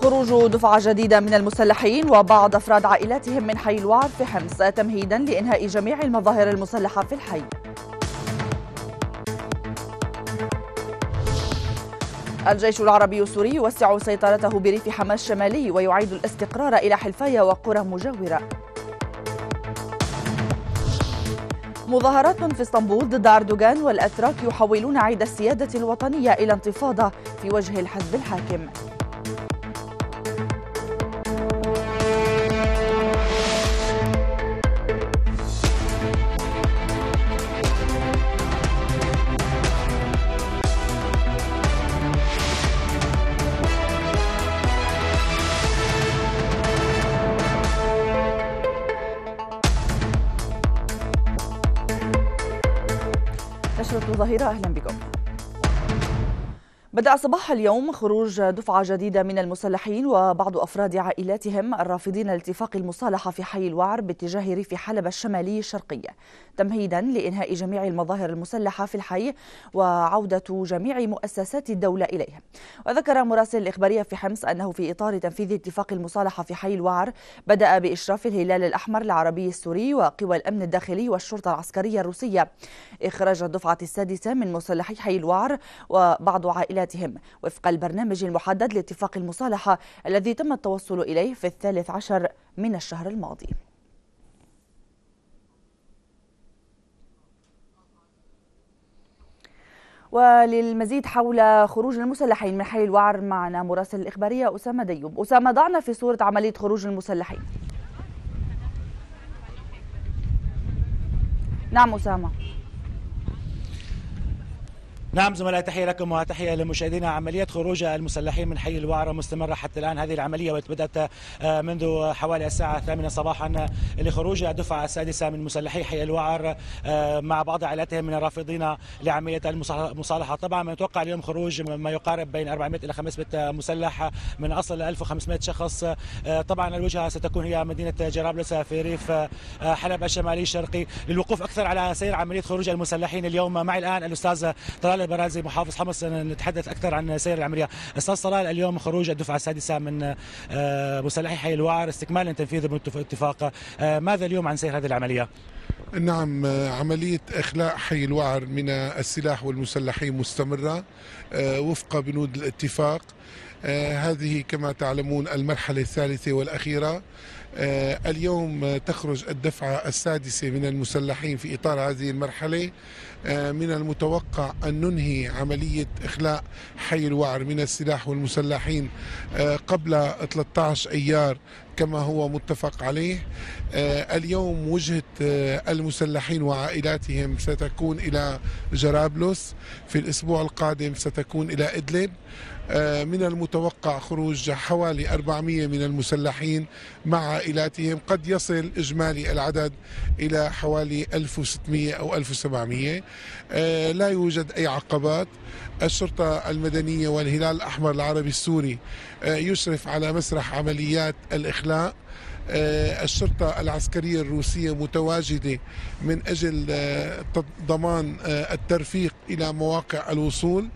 خروج دفعة جديدة من المسلحين وبعض أفراد عائلاتهم من حي الوعر في حمص تمهيدا لإنهاء جميع المظاهر المسلحة في الحي الجيش العربي السوري يوسع سيطرته بريف حماه الشمالي ويعيد الاستقرار إلى حلفية وقرى مجاورة مظاهرات في اسطنبول ضد أردوغان والأتراك يحولون عيد السيادة الوطنية إلى انتفاضة في وجه الحزب الحاكم Zahra Ahlemen. بدأ صباح اليوم خروج دفعة جديدة من المسلحين وبعض أفراد عائلاتهم الرافضين لاتفاق المصالحة في حي الوعر باتجاه ريف حلب الشمالي الشرقية تمهيدا لإنهاء جميع المظاهر المسلحة في الحي وعودة جميع مؤسسات الدولة إليها وذكر مراسل الإخبارية في حمص أنه في إطار تنفيذ اتفاق المصالحة في حي الوعر بدأ بإشراف الهلال الأحمر العربي السوري وقوى الأمن الداخلي والشرطة العسكرية الروسية إخراج الدفعة السادسة من مسلحي حي الوعر وبعض عائلات مشكلتهم وفق البرنامج المحدد لاتفاق المصالحة الذي تم التوصل إليه في الثالث عشر من الشهر الماضي وللمزيد حول خروج المسلحين من حي الوعر معنا مراسل الإخبارية أسامة ديوب أسامة ضعنا في صورة عملية خروج المسلحين نعم أسامة نعم زملائي تحية لكم وتحية لمشاهدينا عملية خروج المسلحين من حي الوعرة مستمرة حتى الآن هذه العملية والتي بدأت آه، منذ حوالي الساعة الثامنة صباحا آه، لخروج الدفعة السادسة من مسلحي حي الوعر آه، مع بعض عائلاتهم من الرافضين لعملية المصالحة طبعا ما يتوقع اليوم خروج ما يقارب بين 400 إلى 500 مسلح من أصل 1500 شخص طبعا الوجهة ستكون هي مدينة جرابلس في ريف حلب الشمالي الشرقي للوقوف أكثر على سير عملية خروج المسلحين اليوم معي الآن الأستاذ طلال على البرازي محافظ حمص نتحدث اكثر عن سير العمليه استاذ صلاح اليوم خروج الدفعه السادسه من آه، مسلحي حي الوعر استكمالا تنفيذ اتفاق آه، ماذا اليوم عن سير هذه العمليه نعم آه، عملية إخلاء حي الوعر من السلاح والمسلحين مستمرة وفق بنود الاتفاق هذه كما تعلمون المرحلة الثالثة والأخيرة آه، اليوم تخرج الدفعة السادسة من المسلحين في إطار هذه المرحلة آه، من المتوقع أن ننهي عملية إخلاء حي الوعر من السلاح والمسلحين آه، قبل 13 أيار كما هو متفق عليه اليوم وجهة المسلحين وعائلاتهم ستكون إلى جرابلس في الأسبوع القادم ستكون إلى إدلب آه، من المتوقع خروج حوالي 400 من المسلحين مع عائلاتهم قد يصل إجمالي العدد إلى حوالي 1600 أو 1700 آه، لا يوجد أي عقبات الشرطة المدنية والهلال الأحمر العربي السوري آه، يشرف على مسرح عمليات الإخلاء آه، الشرطة العسكرية الروسية متواجدة من أجل آه، ضمان آه، الترفيق إلى مواقع الوصول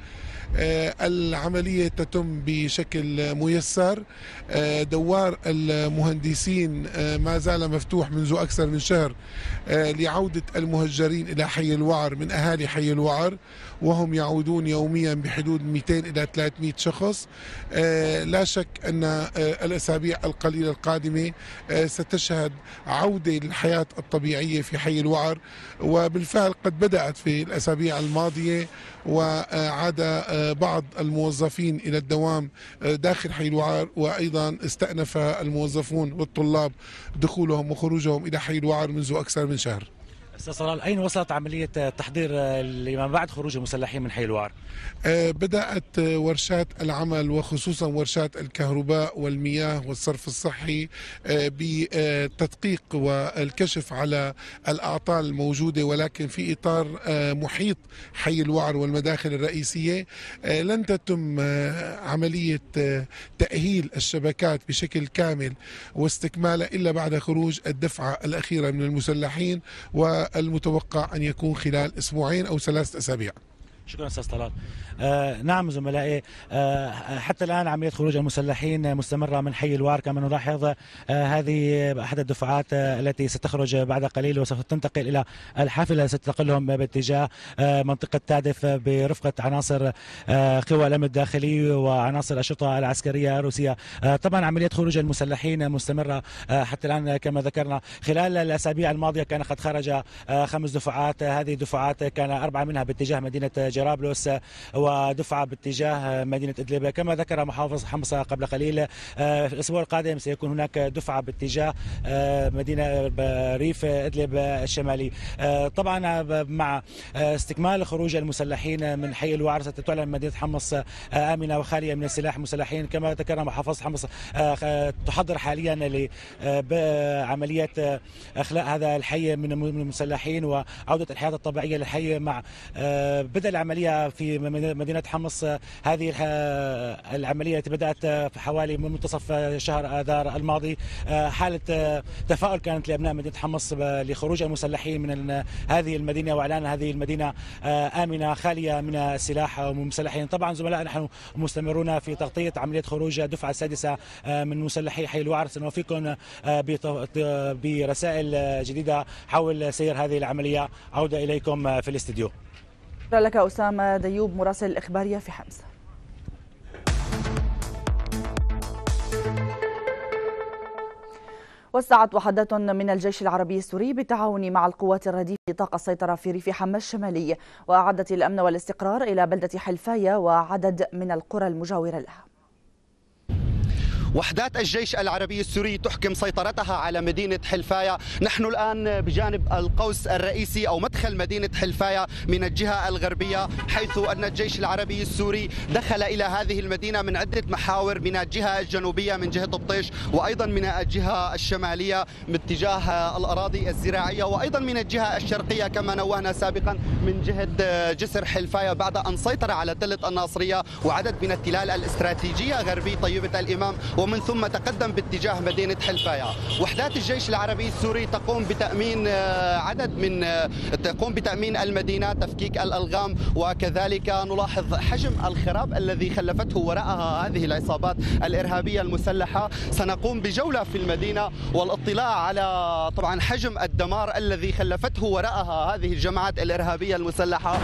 العملية تتم بشكل ميسر دوار المهندسين ما زال مفتوح منذ أكثر من شهر لعودة المهجرين إلى حي الوعر من أهالي حي الوعر وهم يعودون يوميا بحدود 200 إلى 300 شخص آه، لا شك أن آه، الأسابيع القليلة القادمة آه، ستشهد عودة للحياة الطبيعية في حي الوعر وبالفعل قد بدأت في الأسابيع الماضية وعاد بعض الموظفين إلى الدوام داخل حي الوعر وأيضا استأنف الموظفون والطلاب دخولهم وخروجهم إلى حي الوعر منذ أكثر من شهر استاذ صلاح اين وصلت عمليه التحضير لما بعد خروج المسلحين من حي الوار؟ آه، بدات ورشات العمل وخصوصا ورشات الكهرباء والمياه والصرف الصحي آه، بتدقيق والكشف على الاعطال الموجوده ولكن في اطار آه، محيط حي الوعر والمداخل الرئيسيه لن تتم عمليه تاهيل الشبكات بشكل كامل واستكمالها الا بعد خروج الدفعه الاخيره من المسلحين و المتوقع أن يكون خلال أسبوعين أو ثلاثة أسابيع شكرا استاذ طلال آه نعم زملائي آه حتى الان عمليه خروج المسلحين مستمره من حي الوار كما نلاحظ آه هذه احد الدفعات آه التي ستخرج بعد قليل وسوف تنتقل الى الحافله ستنتقلهم باتجاه آه منطقه تادف برفقه عناصر آه قوى الامن الداخلي وعناصر الاشرطه العسكريه الروسيه آه طبعا عمليه خروج المسلحين مستمره آه حتى الان كما ذكرنا خلال الاسابيع الماضيه كان قد خرج آه خمس دفعات هذه الدفعات كان اربعه منها باتجاه مدينه جرابلس ودفعة باتجاه مدينة إدلب كما ذكر محافظ حمص قبل قليل آه، الأسبوع القادم سيكون هناك دفعة باتجاه آه، مدينة ريف إدلب الشمالي آه، طبعا مع استكمال خروج المسلحين من حي الوعر ستعلن مدينة حمص آمنة وخالية من السلاح المسلحين كما ذكر محافظة حمص تحضر حاليا لعملية إخلاء هذا الحي من المسلحين وعودة الحياة الطبيعية للحي مع بدء العملية في مدينة حمص هذه آه، العملية بدأت آه، حوالي من منتصف آه، شهر آذار الماضي حالة تفاؤل كانت لأبناء مدينة حمص لخروج المسلحين من هذه المدينة وإعلان هذه المدينة آمنة خالية من السلاح ومسلحين طبعا زملاء نحن مستمرون في تغطية عملية خروج الدفعة السادسة من مسلحي حي الوعر سنوفيكم برسائل جديدة حول سير هذه العملية عودة إليكم في الاستديو شكرا لك أسامة ديوب مراسل الإخبارية في حمص وسعت وحدات من الجيش العربي السوري بالتعاون مع القوات الرديفة نطاق السيطرة في ريف حما الشمالي وأعادت الأمن والاستقرار إلى بلدة حلفاية وعدد من القرى المجاورة لها وحدات الجيش العربي السوري تحكم سيطرتها على مدينة حلفاية نحن الآن بجانب القوس الرئيسي أو مدخل مدينة حلفاية من الجهة الغربية حيث أن الجيش العربي السوري دخل إلى هذه المدينة من عدة محاور من الجهة الجنوبية من جهة الطيش وأيضا من الجهة الشمالية باتجاه الأراضي الزراعية وأيضا من الجهة الشرقية كما نوهنا سابقا من جهة جسر حلفاية بعد أن سيطر على تلة الناصرية وعدد من التلال الاستراتيجية غربي طيبة الإمام ومن ثم تقدم باتجاه مدينة حلفاية وحدات الجيش العربي السوري تقوم بتأمين آه، عدد من آه، تقوم بتأمين المدينة تفكيك الألغام وكذلك نلاحظ حجم الخراب الذي خلفته وراءها هذه العصابات الإرهابية المسلحة سنقوم بجولة في المدينة والاطلاع على طبعا حجم الدمار الذي خلفته وراءها هذه الجماعات الإرهابية المسلحة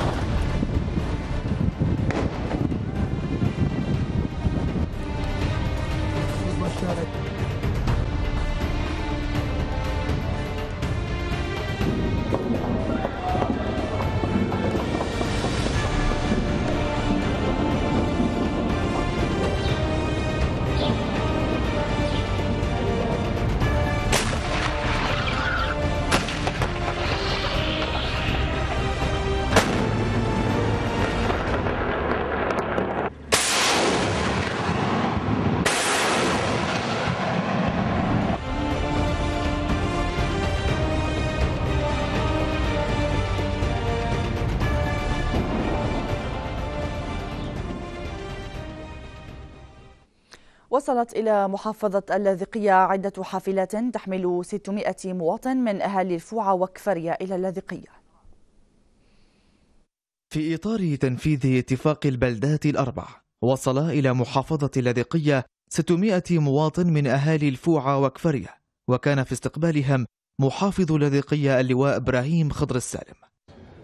وصلت إلى محافظة اللاذقية عدة حافلات تحمل 600 مواطن من أهالي الفوعة وكفرية إلى اللاذقية في إطار تنفيذ اتفاق البلدات الأربع وصل إلى محافظة اللاذقية 600 مواطن من أهالي الفوعة وكفرية وكان في استقبالهم محافظ اللاذقية اللواء إبراهيم خضر السالم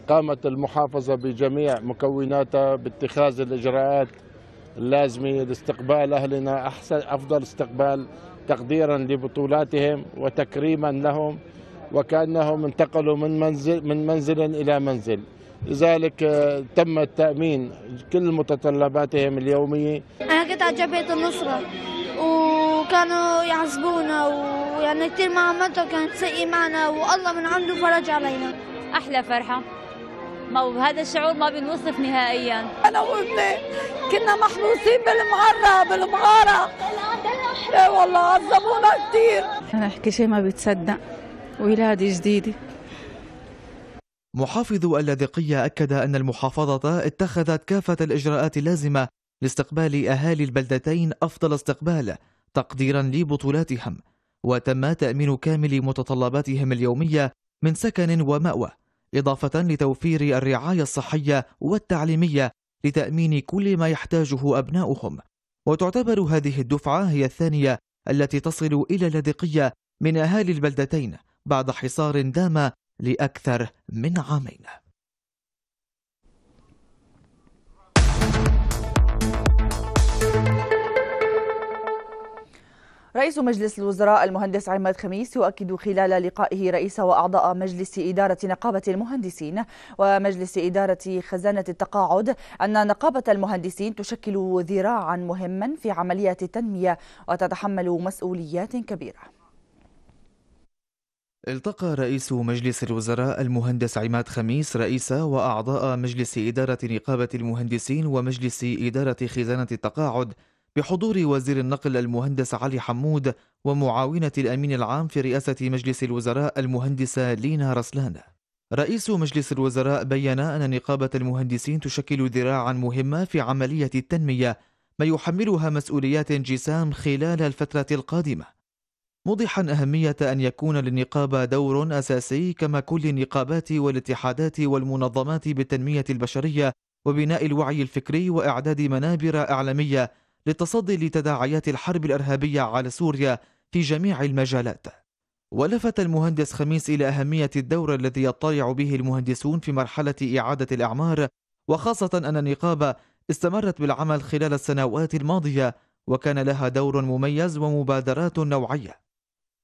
قامت المحافظة بجميع مكوناتها باتخاذ الإجراءات اللازمة لاستقبال أهلنا أحسن أفضل استقبال تقديرا لبطولاتهم وتكريما لهم وكأنهم انتقلوا من منزل من منزل إلى منزل لذلك آه، تم التأمين كل متطلباتهم اليومية أنا كنت على جبهة النصرة وكانوا يعذبونا ويعني كثير معاملتهم كانت سيئة معنا والله من عنده فرج علينا أحلى فرحة هذا الشعور ما بينوصف نهائيا انا وابني كنا محبوسين بالمعره بالمغاره اي والله عذبونا كثير انا احكي شيء ما بيتصدق ولاده جديده محافظ اللاذقية أكد أن المحافظة اتخذت كافة الإجراءات اللازمة لاستقبال أهالي البلدتين أفضل استقبال تقديرا لبطولاتهم وتم تأمين كامل متطلباتهم اليومية من سكن ومأوى إضافة لتوفير الرعاية الصحية والتعليمية لتأمين كل ما يحتاجه أبناؤهم وتعتبر هذه الدفعة هي الثانية التي تصل إلى اللاذقية من أهالي البلدتين بعد حصار دام لأكثر من عامين رئيس مجلس الوزراء المهندس عماد خميس يؤكد خلال لقائه رئيس وأعضاء مجلس إدارة نقابة المهندسين ومجلس إدارة خزانة التقاعد أن نقابة المهندسين تشكل ذراعا مهما في عملية التنمية وتتحمل مسؤوليات كبيرة التقى رئيس مجلس الوزراء المهندس عماد خميس رئيس وأعضاء مجلس إدارة نقابة المهندسين ومجلس إدارة خزانة التقاعد بحضور وزير النقل المهندس علي حمود ومعاونة الأمين العام في رئاسة مجلس الوزراء المهندسة لينا رسلان رئيس مجلس الوزراء بيّن أن نقابة المهندسين تشكل ذراعا مهمة في عملية التنمية ما يحملها مسؤوليات جسام خلال الفترة القادمة موضحا أهمية أن يكون للنقابة دور أساسي كما كل النقابات والاتحادات والمنظمات بالتنمية البشرية وبناء الوعي الفكري وإعداد منابر إعلامية للتصدي لتداعيات الحرب الإرهابية على سوريا في جميع المجالات ولفت المهندس خميس إلى أهمية الدور الذي يطلع به المهندسون في مرحلة إعادة الأعمار وخاصة أن النقابة استمرت بالعمل خلال السنوات الماضية وكان لها دور مميز ومبادرات نوعية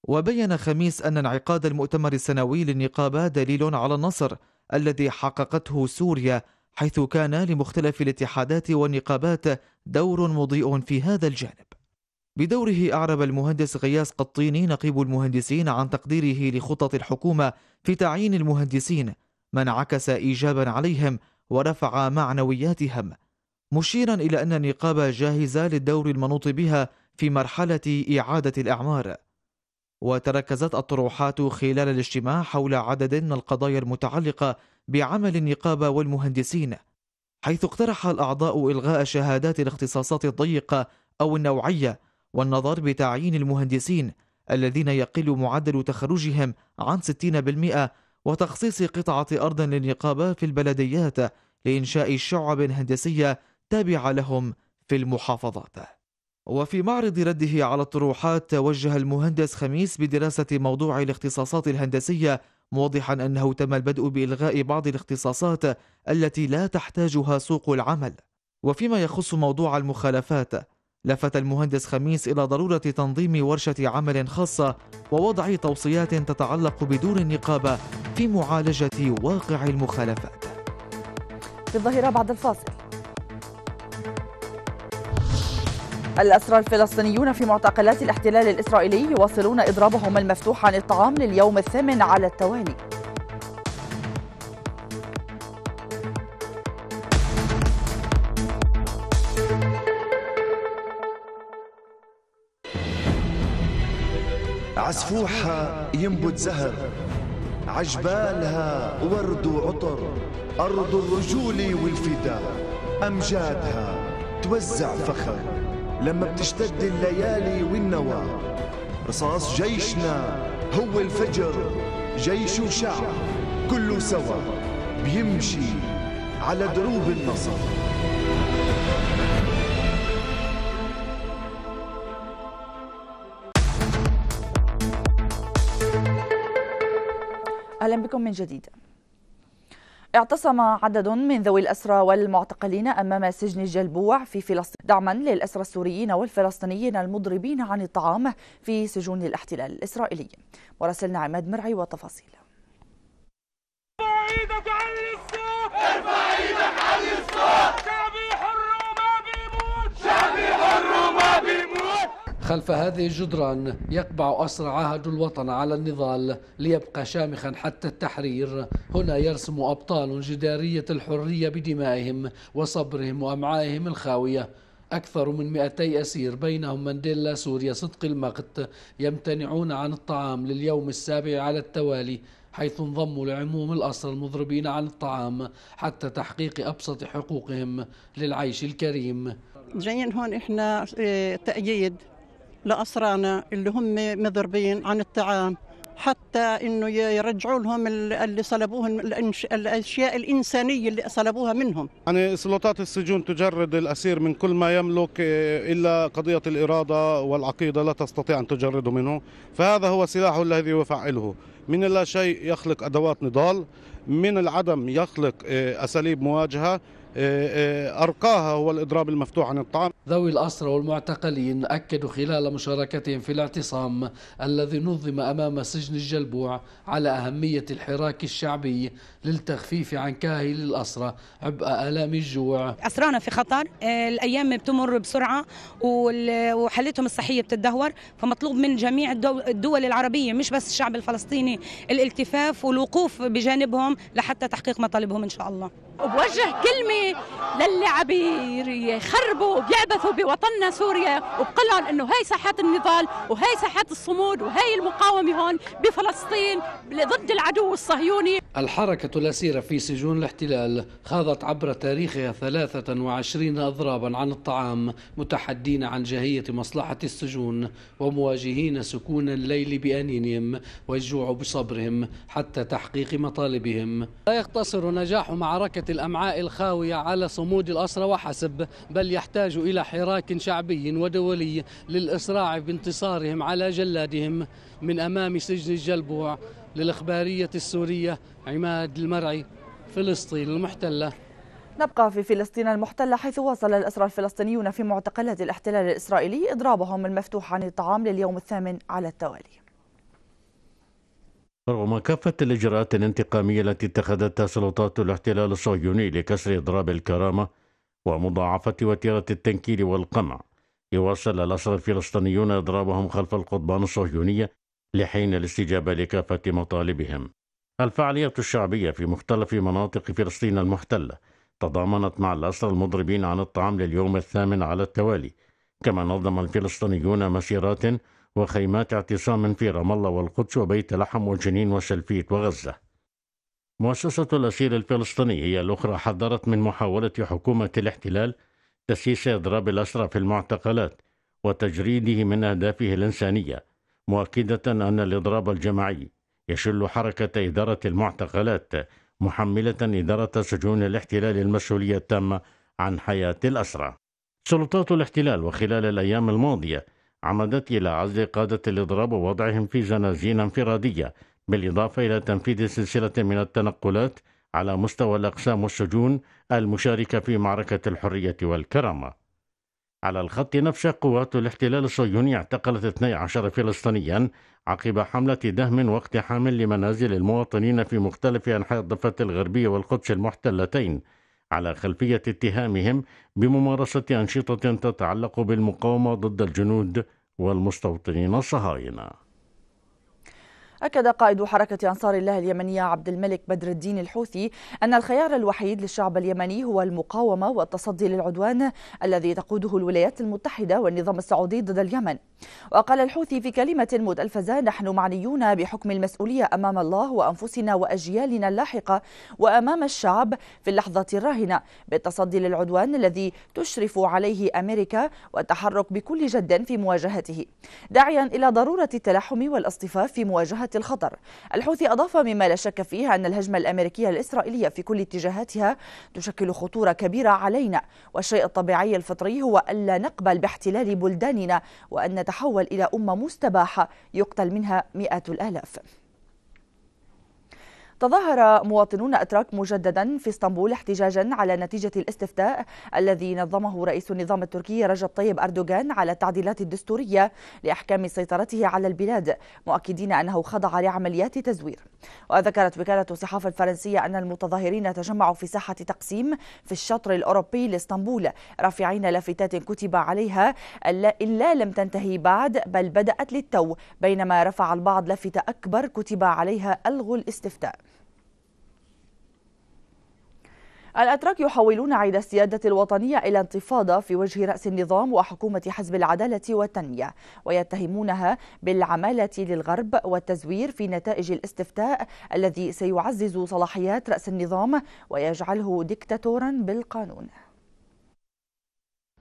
وبين خميس أن انعقاد المؤتمر السنوي للنقابة دليل على النصر الذي حققته سوريا حيث كان لمختلف الاتحادات والنقابات دور مضيء في هذا الجانب بدوره أعرب المهندس غياس قطيني نقيب المهندسين عن تقديره لخطط الحكومة في تعيين المهندسين ما انعكس إيجابا عليهم ورفع معنوياتهم مشيرا إلى أن النقاب جاهزة للدور المنوط بها في مرحلة إعادة الأعمار وتركزت الطروحات خلال الاجتماع حول عدد من القضايا المتعلقة بعمل النقابة والمهندسين حيث اقترح الأعضاء إلغاء شهادات الاختصاصات الضيقة أو النوعية والنظر بتعيين المهندسين الذين يقل معدل تخرجهم عن 60% وتخصيص قطعة أرض للنقابة في البلديات لإنشاء شعب هندسية تابعة لهم في المحافظات وفي معرض رده على الطروحات توجه المهندس خميس بدراسة موضوع الاختصاصات الهندسية موضحا أنه تم البدء بإلغاء بعض الاختصاصات التي لا تحتاجها سوق العمل وفيما يخص موضوع المخالفات لفت المهندس خميس إلى ضرورة تنظيم ورشة عمل خاصة ووضع توصيات تتعلق بدور النقابة في معالجة واقع المخالفات في الظاهرة بعد الفاصل الأسرى الفلسطينيون في معتقلات الاحتلال الإسرائيلي يواصلون إضرابهم المفتوح عن الطعام لليوم الثامن على التوالي عسفوحها ينبت زهر عجبالها ورد وعطر أرض الرجول والفداء أمجادها توزع فخر لما بتشتد الليالي والنوى رصاص جيشنا هو الفجر جيش وشعب كله سوا بيمشي على دروب النصر اهلا بكم من جديد اعتصم عدد من ذوي الأسرى والمعتقلين أمام سجن الجلبوع في فلسطين دعما للأسرى السوريين والفلسطينيين المضربين عن الطعام في سجون الاحتلال الإسرائيلي مراسلنا عماد مرعي وتفاصيل ارفع ايدك الصوت ارفع ايدك الصوت خلف هذه الجدران يقبع أسرع عهد الوطن على النضال ليبقى شامخا حتى التحرير هنا يرسم أبطال جدارية الحرية بدمائهم وصبرهم وأمعائهم الخاوية أكثر من 200 أسير بينهم مانديلا سوريا صدق المقت يمتنعون عن الطعام لليوم السابع على التوالي حيث انضموا لعموم الأسر المضربين عن الطعام حتى تحقيق أبسط حقوقهم للعيش الكريم جايين هون إحنا آه، تأييد لأسرانا اللي هم مضربين عن الطعام حتى انه يرجعوا لهم اللي صلبوهم الاشياء الانسانيه اللي صلبوها منهم. يعني سلطات السجون تجرد الاسير من كل ما يملك إيه، الا قضيه الاراده والعقيده لا تستطيع ان تجرده منه، فهذا هو سلاحه الذي يفعله، من لا شيء يخلق ادوات نضال، من العدم يخلق إيه، اساليب مواجهه، آه، آه، أرقاها هو الإضراب المفتوح عن الطعام ذوي الأسرى والمعتقلين أكدوا خلال مشاركتهم في الاعتصام الذي نظم أمام سجن الجلبوع على أهمية الحراك الشعبي للتخفيف عن كاهل الأسرى عبء آلام الجوع أسرانا في خطر آه، الأيام بتمر بسرعة وحالتهم الصحية بتدهور فمطلوب من جميع الدول العربية مش بس الشعب الفلسطيني الالتفاف والوقوف بجانبهم لحتى تحقيق مطالبهم إن شاء الله وبوجه كلمه للي عم يخربوا وبيعبثوا بوطننا سوريا وبقول لهم انه هي ساحات النضال وهي ساحات الصمود وهي المقاومه هون بفلسطين ضد العدو الصهيوني الحركة الأسيرة في سجون الاحتلال خاضت عبر تاريخها 23 أضرابا عن الطعام متحدين عن جهية مصلحة السجون ومواجهين سكون الليل بأنينهم والجوع بصبرهم حتى تحقيق مطالبهم لا يقتصر نجاح معركة الأمعاء الخاوية على صمود الأسرى وحسب بل يحتاج إلى حراك شعبي ودولي للإسراع بانتصارهم على جلادهم من أمام سجن الجلبوع للإخبارية السورية عماد المرعي فلسطين المحتلة نبقى في فلسطين المحتلة حيث واصل الأسرى الفلسطينيون في معتقلات الاحتلال الإسرائيلي إضرابهم المفتوح عن الطعام لليوم الثامن على التوالي رغم كافة الإجراءات الانتقامية التي اتخذتها سلطات الاحتلال الصهيوني لكسر إضراب الكرامة ومضاعفة وتيرة التنكيل والقمع يواصل الأسرى الفلسطينيون إضرابهم خلف القضبان الصهيونية لحين الاستجابة لكافة مطالبهم الفعالية الشعبية في مختلف مناطق فلسطين المحتلة تضامنت مع الأسرى المضربين عن الطعام لليوم الثامن على التوالي كما نظم الفلسطينيون مسيرات وخيمات اعتصام في رام الله والقدس وبيت لحم وجنين وسلفيت وغزة مؤسسة الأسير الفلسطيني هي الأخرى حذرت من محاولة حكومة الاحتلال تسييس إضراب الأسرى في المعتقلات وتجريده من أهدافه الإنسانية مؤكدة أن الإضراب الجماعي يشل حركة إدارة المعتقلات محملة إدارة سجون الاحتلال المسؤولية التامة عن حياة الأسرى سلطات الاحتلال وخلال الأيام الماضية عمدت إلى عزل قادة الإضراب ووضعهم في جنازين انفرادية بالإضافة إلى تنفيذ سلسلة من التنقلات على مستوى الأقسام والسجون المشاركة في معركة الحرية والكرامة على الخط نفسه قوات الاحتلال الصهيوني اعتقلت 12 فلسطينيا عقب حملة دهم واقتحام لمنازل المواطنين في مختلف أنحاء الضفة الغربية والقدس المحتلتين على خلفية اتهامهم بممارسة أنشطة تتعلق بالمقاومة ضد الجنود والمستوطنين الصهاينة أكد قائد حركة أنصار الله اليمنية عبد الملك بدر الدين الحوثي أن الخيار الوحيد للشعب اليمني هو المقاومة والتصدي للعدوان الذي تقوده الولايات المتحدة والنظام السعودي ضد اليمن وقال الحوثي في كلمة مدلفزة نحن معنيون بحكم المسؤولية أمام الله وأنفسنا وأجيالنا اللاحقة وأمام الشعب في اللحظة الراهنة بالتصدي للعدوان الذي تشرف عليه أمريكا والتحرك بكل جد في مواجهته داعيا إلى ضرورة التلاحم والاصطفاف في مواجهة الخطر الحوثي أضاف مما لا شك فيه أن الهجمة الأمريكية الإسرائيلية في كل اتجاهاتها تشكل خطورة كبيرة علينا والشيء الطبيعي الفطري هو ألا نقبل باحتلال بلداننا وأن تتحول إلى أمة مستباحة يقتل منها مئات الآلاف تظاهر مواطنون أتراك مجددا في اسطنبول احتجاجا على نتيجة الاستفتاء الذي نظمه رئيس النظام التركي رجب طيب أردوغان على التعديلات الدستورية لإحكام سيطرته على البلاد مؤكدين أنه خضع لعمليات تزوير وذكرت وكالة الصحافة الفرنسية أن المتظاهرين تجمعوا في ساحة تقسيم في الشطر الأوروبي لاسطنبول رافعين لافتات كتب عليها إلا لم تنتهي بعد بل بدأت للتو بينما رفع البعض لافتة أكبر كتب عليها ألغوا الاستفتاء الأتراك يحولون عيد السيادة الوطنية إلى انتفاضة في وجه رأس النظام وحكومة حزب العدالة والتنمية ويتهمونها بالعمالة للغرب والتزوير في نتائج الاستفتاء الذي سيعزز صلاحيات رأس النظام ويجعله ديكتاتورا بالقانون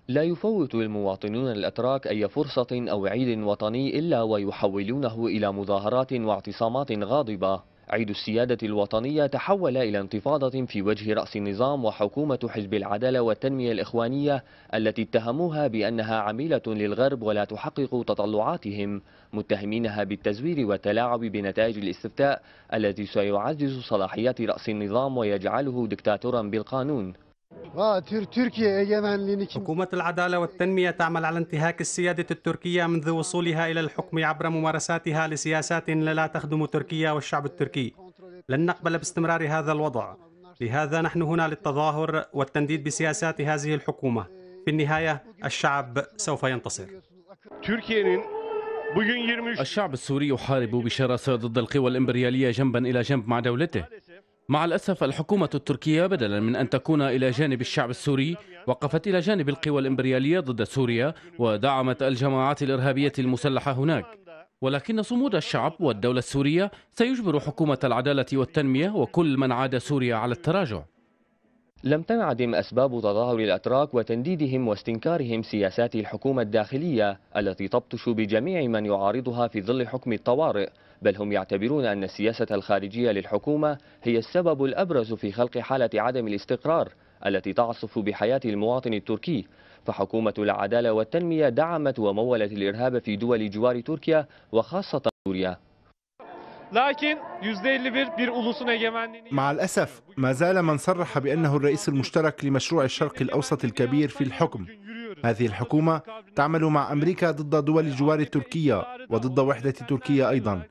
لا يفوت المواطنون الأتراك أي فرصة أو عيد وطني إلا ويحولونه إلى مظاهرات واعتصامات غاضبة عيد السيادة الوطنية تحول إلى انتفاضة في وجه رأس النظام وحكومة حزب العدالة والتنمية الإخوانية التي اتهموها بأنها عميلة للغرب ولا تحقق تطلعاتهم متهمينها بالتزوير والتلاعب بنتائج الاستفتاء الذي سيعزز صلاحيات رأس النظام ويجعله دكتاتورا بالقانون آه، حكومة العدالة والتنمية تعمل على انتهاك السيادة التركية منذ وصولها إلى الحكم عبر ممارساتها لسياسات لا تخدم تركيا والشعب التركي لن نقبل باستمرار هذا الوضع لهذا نحن هنا للتظاهر والتنديد بسياسات هذه الحكومة في النهاية الشعب سوف ينتصر الشعب السوري يحارب بشراسة ضد القوى الإمبريالية جنبا إلى جنب مع دولته مع الأسف الحكومة التركية بدلا من أن تكون إلى جانب الشعب السوري وقفت إلى جانب القوى الإمبريالية ضد سوريا ودعمت الجماعات الإرهابية المسلحة هناك ولكن صمود الشعب والدولة السورية سيجبر حكومة العدالة والتنمية وكل من عاد سوريا على التراجع لم تنعدم أسباب تظاهر الأتراك وتنديدهم واستنكارهم سياسات الحكومة الداخلية التي تبطش بجميع من يعارضها في ظل حكم الطوارئ بل هم يعتبرون أن السياسة الخارجية للحكومة هي السبب الأبرز في خلق حالة عدم الاستقرار التي تعصف بحياة المواطن التركي فحكومة العدالة والتنمية دعمت ومولت الإرهاب في دول جوار تركيا وخاصة سوريا لكن مع الأسف ما زال من صرح بأنه الرئيس المشترك لمشروع الشرق الأوسط الكبير في الحكم هذه الحكومة تعمل مع أمريكا ضد دول جوار تركيا وضد وحدة تركيا أيضا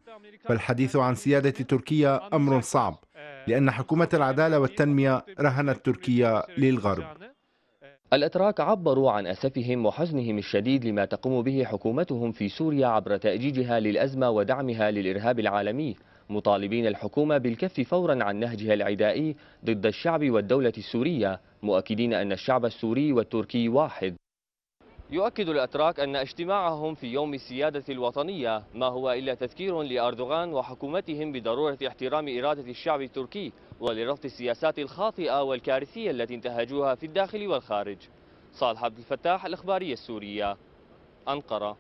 فالحديث عن سيادة تركيا أمر صعب لأن حكومة العدالة والتنمية رهنت تركيا للغرب الأتراك عبروا عن أسفهم وحزنهم الشديد لما تقوم به حكومتهم في سوريا عبر تأجيجها للأزمة ودعمها للإرهاب العالمي مطالبين الحكومة بالكف فورا عن نهجها العدائي ضد الشعب والدولة السورية مؤكدين أن الشعب السوري والتركي واحد يؤكد الأتراك أن اجتماعهم في يوم السيادة الوطنية ما هو إلا تذكير لأردوغان وحكومتهم بضرورة احترام إرادة الشعب التركي ولرفض السياسات الخاطئة والكارثية التي انتهجوها في الداخل والخارج صالح عبد الفتاح الإخبارية السورية أنقرة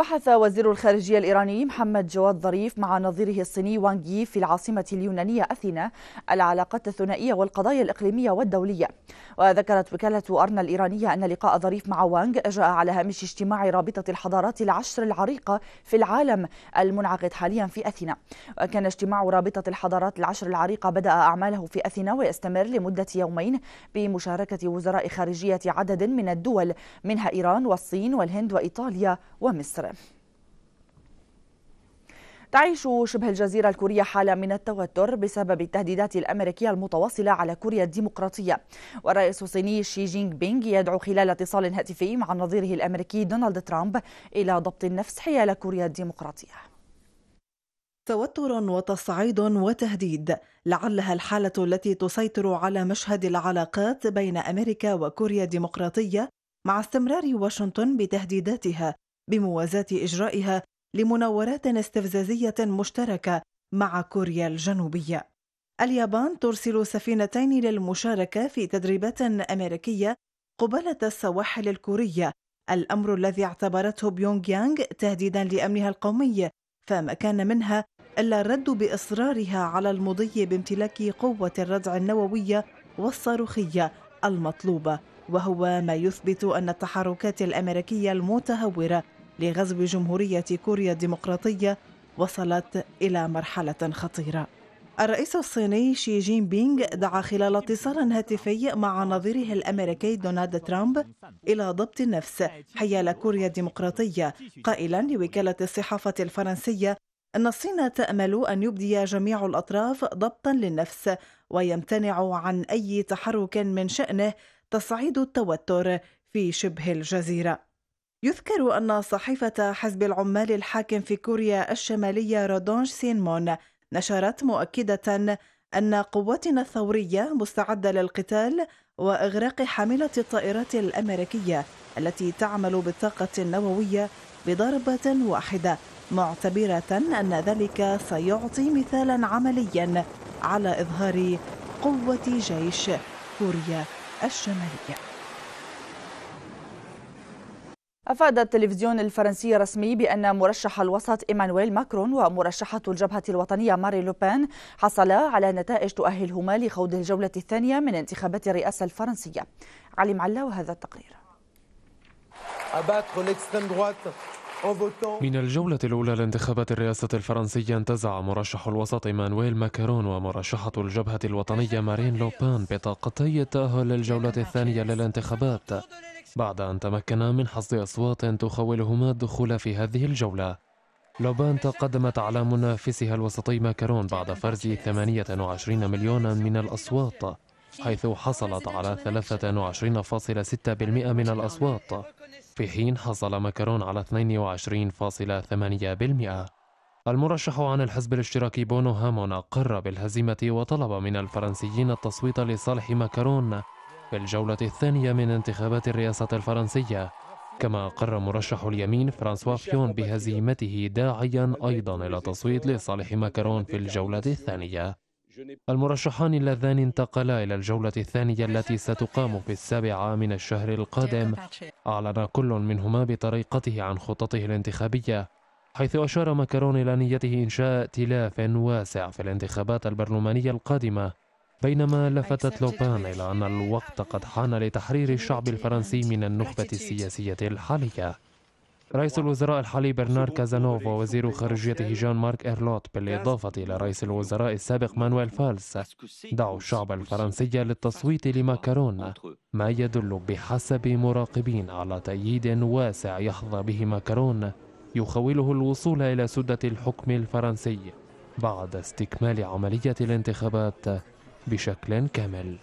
بحث وزير الخارجية الإيراني محمد جواد ظريف مع نظيره الصيني وانغ يي في العاصمة اليونانية أثينا العلاقات الثنائية والقضايا الإقليمية والدولية وذكرت وكالة أرنا الإيرانية أن لقاء ظريف مع وانغ جاء على هامش اجتماع رابطة الحضارات العشر العريقة في العالم المنعقد حاليا في أثينا وكان اجتماع رابطة الحضارات العشر العريقة بدأ أعماله في أثينا ويستمر لمدة يومين بمشاركة وزراء خارجية عدد من الدول منها إيران والصين والهند وإيطاليا ومصر تعيش شبه الجزيرة الكورية حالة من التوتر بسبب التهديدات الأمريكية المتواصلة على كوريا الديمقراطية والرئيس الصيني شي جينغ بينغ يدعو خلال اتصال هاتفي مع نظيره الأمريكي دونالد ترامب إلى ضبط النفس حيال كوريا الديمقراطية توتر وتصعيد وتهديد لعلها الحالة التي تسيطر على مشهد العلاقات بين أمريكا وكوريا الديمقراطية مع استمرار واشنطن بتهديداتها بموازاة إجرائها لمناورات استفزازية مشتركة مع كوريا الجنوبية. اليابان ترسل سفينتين للمشاركة في تدريبات أمريكية قبالة السواحل الكورية، الأمر الذي اعتبرته بيونغ يانغ تهديدا لأمنها القومي، فما كان منها إلا الرد بإصرارها على المضي بامتلاك قوة الردع النووية والصاروخية المطلوبة وهو ما يثبت أن التحركات الأمريكية المتهورة لغزو جمهورية كوريا الديمقراطية وصلت إلى مرحلة خطيرة الرئيس الصيني شي جين بينغ دعا خلال اتصال هاتفي مع نظيره الامريكي دونالد ترامب الى ضبط النفس حيال كوريا الديمقراطيه قائلا لوكاله الصحافه الفرنسيه ان الصين تامل ان يبدي جميع الاطراف ضبطا للنفس ويمتنع عن اي تحرك من شانه تصعيد التوتر في شبه الجزيره يذكر أن صحيفة حزب العمال الحاكم في كوريا الشمالية رودونج سينمون نشرت مؤكدة أن قواتنا الثورية مستعدة للقتال وإغراق حاملة الطائرات الأمريكية التي تعمل بالطاقة النووية بضربة واحدة معتبرة أن ذلك سيعطي مثالا عمليا على إظهار قوة جيش كوريا الشمالية أفاد التلفزيون الفرنسي الرسمي بأن مرشح الوسط إيمانويل ماكرون ومرشحة الجبهة الوطنية ماري لوبان حصلا على نتائج تؤهلهما لخوض الجولة الثانية من انتخابات الرئاسة الفرنسية علي معلا وهذا التقرير من الجولة الأولى لانتخابات الرئاسة الفرنسية انتزع مرشح الوسط مانويل ماكرون ومرشحة الجبهة الوطنية مارين لوبان بطاقتي التأهل للجولة الثانية للانتخابات بعد أن تمكنا من حصد أصوات تخولهما الدخول في هذه الجولة لوبان تقدمت على منافسها الوسطي ماكرون بعد فرز 28 مليونا من الأصوات حيث حصلت على 23.6% من الأصوات في حين حصل ماكرون على 22.8%. المرشح عن الحزب الاشتراكي بونو هامون أقر بالهزيمة وطلب من الفرنسيين التصويت لصالح ماكرون في الجولة الثانية من انتخابات الرئاسة الفرنسية كما أقر مرشح اليمين فرانسوا فيون بهزيمته داعيا أيضا إلى التصويت لصالح ماكرون في الجولة الثانية المرشحان اللذان انتقلا إلى الجولة الثانية التي ستقام في السابعة من الشهر القادم أعلن كل منهما بطريقته عن خططه الانتخابية حيث أشار ماكرون إلى نيته إنشاء ائتلاف واسع في الانتخابات البرلمانية القادمة بينما لفتت لوبان إلى أن الوقت قد حان لتحرير الشعب الفرنسي من النخبة السياسية الحالية رئيس الوزراء الحالي برنار كازانوف ووزير خارجيته جان مارك إيرلوت بالإضافة إلى رئيس الوزراء السابق مانويل فالس دعوا الشعب الفرنسي للتصويت لماكرون ما يدل بحسب مراقبين على تأييد واسع يحظى به ماكرون يخوله الوصول إلى سدة الحكم الفرنسي بعد استكمال عملية الانتخابات بشكل كامل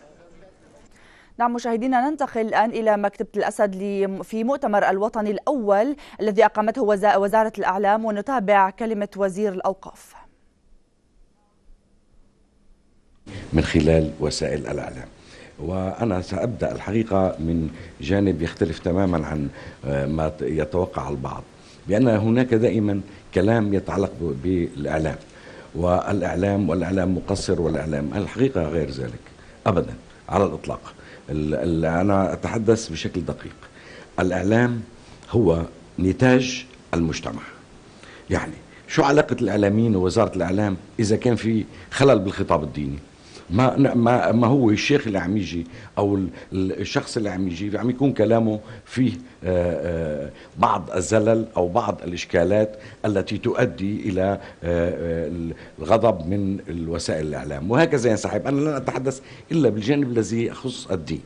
نعم مشاهدينا ننتقل الآن إلى مكتبة الأسد في مؤتمر الوطني الأول الذي أقامته وزارة الأعلام ونتابع كلمة وزير الأوقاف من خلال وسائل الإعلام وأنا سأبدأ الحقيقة من جانب يختلف تماما عن آه، ما يتوقع البعض بأن هناك دائما كلام يتعلق بالإعلام والإعلام والإعلام مقصر والإعلام الحقيقة غير ذلك أبدا على الإطلاق أنا أتحدث بشكل دقيق الإعلام هو نتاج المجتمع يعني شو علاقة الإعلاميين ووزارة الإعلام إذا كان في خلل بالخطاب الديني ما ما ما هو الشيخ اللي عم يجي او الشخص اللي عم يجي عم يكون كلامه فيه آه، آه، بعض الزلل او بعض الاشكالات التي تؤدي الى آه، الغضب من وسائل الاعلام وهكذا ينسحب انا لن اتحدث الا بالجانب الذي يخص الدين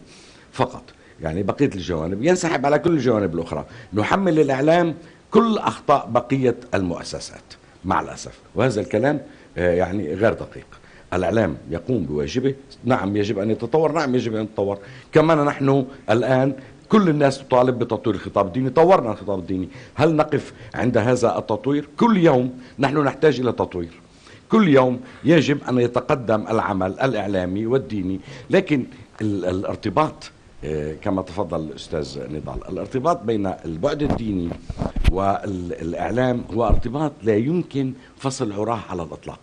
فقط يعني بقيه الجوانب ينسحب على كل الجوانب الاخرى نحمل الاعلام كل اخطاء بقيه المؤسسات مع الاسف وهذا الكلام يعني غير دقيق الإعلام يقوم بواجبه نعم يجب أن يتطور نعم يجب أن يتطور كما نحن الآن كل الناس تطالب بتطوير الخطاب الديني طورنا الخطاب الديني هل نقف عند هذا التطوير كل يوم نحن نحتاج إلى تطوير كل يوم يجب أن يتقدم العمل الإعلامي والديني لكن الارتباط آه، كما تفضل الأستاذ نضال الارتباط بين البعد الديني والإعلام هو ارتباط لا يمكن فصل عراه على الإطلاق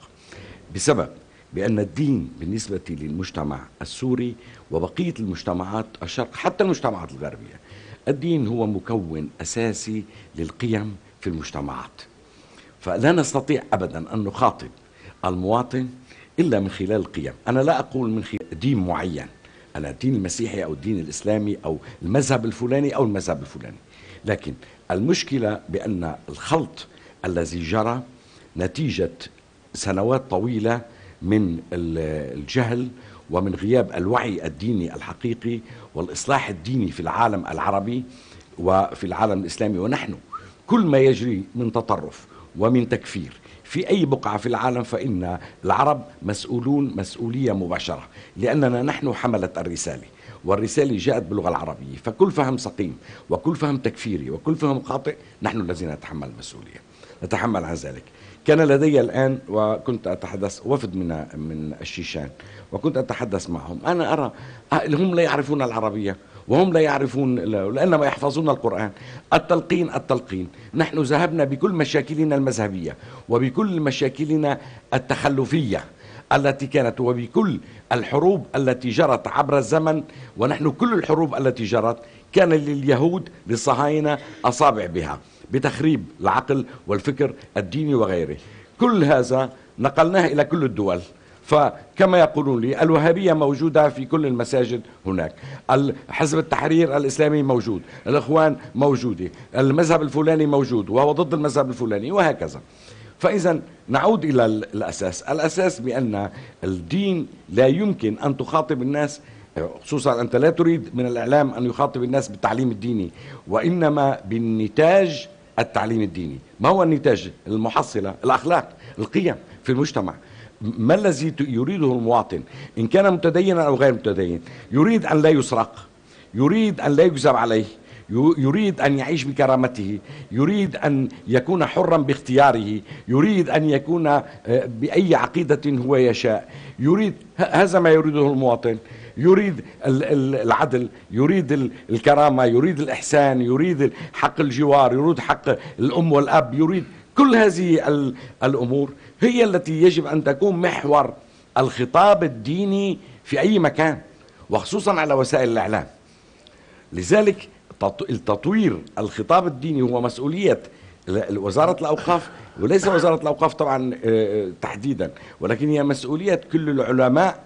بسبب بأن الدين بالنسبة للمجتمع السوري وبقية المجتمعات الشرق حتى المجتمعات الغربية الدين هو مكون أساسي للقيم في المجتمعات فلا نستطيع أبدا أن نخاطب المواطن إلا من خلال القيم أنا لا أقول من خلال دين معين أنا الدين المسيحي أو الدين الإسلامي أو المذهب الفلاني أو المذهب الفلاني لكن المشكلة بأن الخلط الذي جرى نتيجة سنوات طويلة من الجهل ومن غياب الوعي الديني الحقيقي والاصلاح الديني في العالم العربي وفي العالم الاسلامي ونحن كل ما يجري من تطرف ومن تكفير في اي بقعه في العالم فان العرب مسؤولون مسؤوليه مباشره لاننا نحن حمله الرساله والرسالة جاءت باللغة العربية فكل فهم سقيم وكل فهم تكفيري وكل فهم خاطئ نحن الذين نتحمل المسؤولية نتحمل عن ذلك كان لدي الآن وكنت أتحدث وفد من من الشيشان وكنت أتحدث معهم أنا أرى هم لا يعرفون العربية وهم لا يعرفون لأنما يحفظون القرآن التلقين التلقين نحن ذهبنا بكل مشاكلنا المذهبية وبكل مشاكلنا التخلفية التي كانت وبكل الحروب التي جرت عبر الزمن ونحن كل الحروب التي جرت كان لليهود للصهاينة أصابع بها بتخريب العقل والفكر الديني وغيره كل هذا نقلناه إلى كل الدول فكما يقولون لي الوهابية موجودة في كل المساجد هناك حزب التحرير الإسلامي موجود الإخوان موجودة المذهب الفلاني موجود وهو ضد المذهب الفلاني وهكذا فإذا نعود إلى الأساس الأساس بأن الدين لا يمكن أن تخاطب الناس خصوصا أنت لا تريد من الإعلام أن يخاطب الناس بالتعليم الديني وإنما بالنتاج التعليم الديني ما هو النتاج المحصلة الأخلاق القيم في المجتمع ما الذي يريده المواطن إن كان متدينا أو غير متدين يريد أن لا يسرق يريد أن لا يكذب عليه يريد أن يعيش بكرامته يريد أن يكون حرا باختياره يريد أن يكون آه، بأي عقيدة هو يشاء يريد هذا ما يريده المواطن يريد العدل يريد الكرامة يريد الإحسان يريد حق الجوار يريد حق الأم والأب يريد كل هذه الأمور هي التي يجب أن تكون محور الخطاب الديني في أي مكان وخصوصا على وسائل الإعلام لذلك التطوير الخطاب الديني هو مسؤولية وزارة الأوقاف وليس وزارة الأوقاف طبعا آه، تحديدا ولكن هي مسؤولية كل العلماء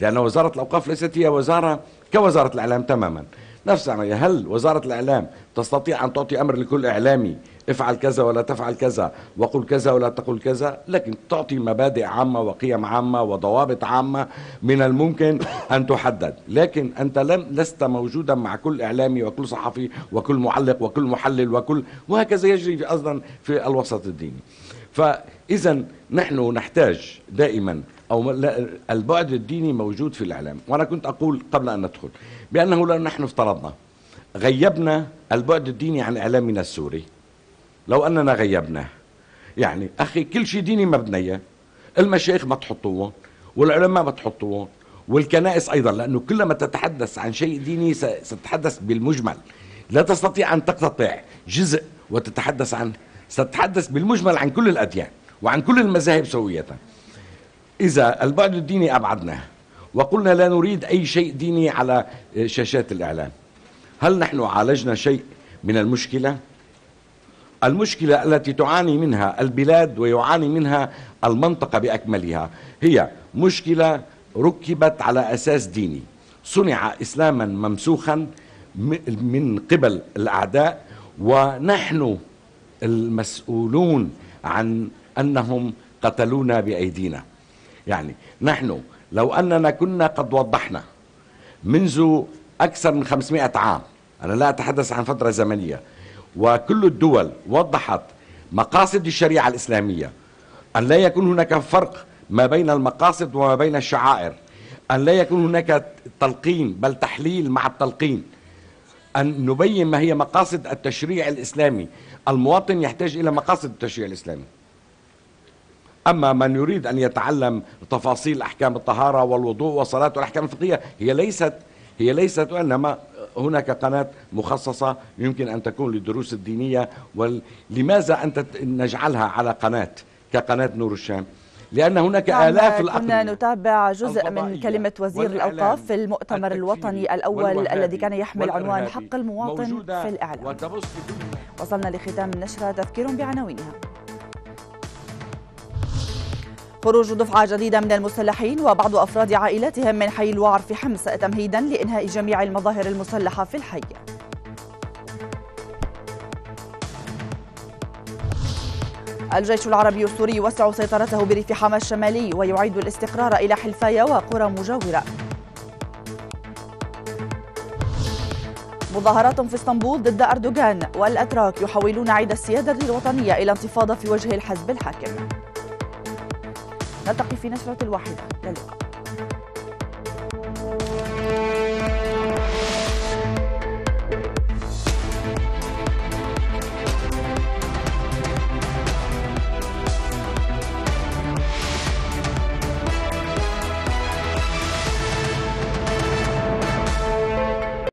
لأن وزارة الأوقاف ليست هي وزارة كوزارة الإعلام تماما نفس العملية هل وزارة الإعلام تستطيع أن تعطي أمر لكل إعلامي افعل كذا ولا تفعل كذا وقل كذا ولا تقل كذا لكن تعطي مبادئ عامة وقيم عامة وضوابط عامة من الممكن أن تحدد لكن أنت لم لست موجودا مع كل إعلامي وكل صحفي وكل معلق وكل محلل وكل وهكذا يجري في أصلا في الوسط الديني فإذا نحن نحتاج دائما أو لا البعد الديني موجود في الإعلام وأنا كنت أقول قبل أن ندخل بأنه لو نحن افترضنا غيبنا البعد الديني عن إعلامنا السوري لو أننا غيبناه يعني أخي كل شيء ديني مبنية المشايخ ما تحطوهم والعلماء ما تحطوهم والكنائس أيضا لأنه كلما تتحدث عن شيء ديني ستتحدث بالمجمل لا تستطيع أن تقتطع جزء وتتحدث عنه ستتحدث بالمجمل عن كل الأديان وعن كل المذاهب سوية إذا البعد الديني أبعدناه وقلنا لا نريد أي شيء ديني على آه، شاشات الإعلام هل نحن عالجنا شيء من المشكلة؟ المشكلة التي تعاني منها البلاد ويعاني منها المنطقة بأكملها هي مشكلة ركبت على أساس ديني صنع إسلاما ممسوخا من قبل الأعداء ونحن المسؤولون عن أنهم قتلونا بأيدينا يعني نحن لو أننا كنا قد وضحنا منذ أكثر من 500 عام أنا لا أتحدث عن فترة زمنية وكل الدول وضحت مقاصد الشريعة الإسلامية أن لا يكون هناك فرق ما بين المقاصد وما بين الشعائر أن لا يكون هناك تلقين بل تحليل مع التلقين أن نبين ما هي مقاصد التشريع الإسلامي المواطن يحتاج إلى مقاصد التشريع الإسلامي أما من يريد أن يتعلم تفاصيل أحكام الطهارة والوضوء والصلاة والأحكام الفقهية هي ليست هي ليست وإنما هناك قناة مخصصة يمكن أن تكون للدروس الدينية ولماذا أن نجعلها على قناة كقناة نور الشام لأن هناك نعم، آلاف الأقليم كنا نتابع جزء من كلمة وزير الأوقاف في المؤتمر الوطني الأول الذي كان يحمل عنوان حق المواطن في الإعلام وصلنا لختام النشرة تذكير بعناوينها خروج دفعة جديدة من المسلحين وبعض أفراد عائلتهم من حي الوعر في حمص تمهيدا لإنهاء جميع المظاهر المسلحة في الحي الجيش العربي السوري يوسع سيطرته بريف حما الشمالي ويعيد الاستقرار إلى حلفايا وقرى مجاورة مظاهرات في اسطنبول ضد أردوغان والأتراك يحولون عيد السيادة الوطنية إلى انتفاضة في وجه الحزب الحاكم نلتقي في نشرة الواحدة للقاء